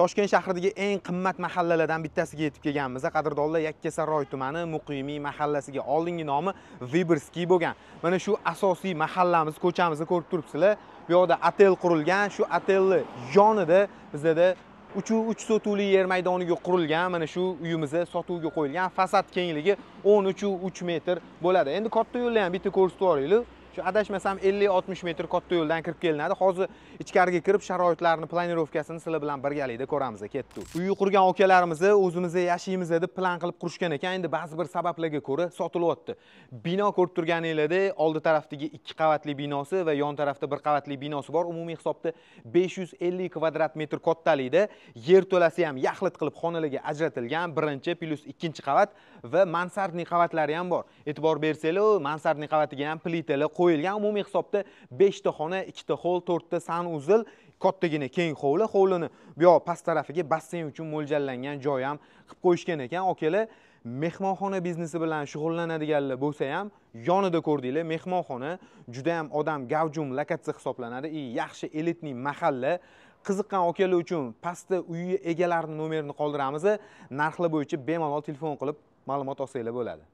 toshkent shahridagi eng qimmat mahallalardan bittasiga yetib kelganmiz qadrdonlar yakkasaroy tumani muqimiy mahallasiga oldingi nomi viberskiy bo'lgan mana shu asosiy mahallamiz ko'chamizni ko'rib turibsizlar bu yoqda otel qurilgan shu otelni yonida bizda uch uch sotuvli yer maydoniga qurilgan mana shu uyimizni sotuvga qo'yilgan fasad kengligi o'n uch metr bo'ladi endi katta yo'lni ham bitta ko'rsatib yuboraylik shu adashmasam 50-60 metr katta yo'ldan kirib kelinadi hozir ichkariga kirib sharoitlarni planirovkasini sizlar bilan birgalikda ko'ramiz ketdi uy qurgan okalarimizni o'zimizni yashaymiz deb plan qilib qurishgan ekan endi ba'zi bir sabablarga ko'ra sotilyapti bino ko'rib turganinglardek oldi tarafdagi ikki qavatli binosi va yon tarafda bir qavatli binosi bor umumiy hisobda 550 kvadrat metr kattalikda yer to'lasi ham yaxlit qilib xonalarga ajratilgan birinchi plyus ikkinchi qavat va mansardniy qavatlari ham bor e'tibor bersanglar mansardniy qavatiga ham plitalar qo'yilgan umumiy hisobda 5 ta xona 2 ta hol 4 ta sanuzil kattagina keng hovli hovlini bu yoq past tarafiga basseyn uchun mo'ljallangan joy ham qilib qo'yishgan ekan okalar mehmonxona biznesi bilan shug'ullanadiganlar bo'lsa ham yonida ko'rdinglar mehmonxona juda ham odam gavjum lokatsiya hisoblanadi и yaxshi elitniy mahalla qiziqqan okalar uchun pastda uy egalarining nomerini qoldiramiz narxlar bo'yicha bemalol telefon qilib ma'lumot olsanglar bo'ladi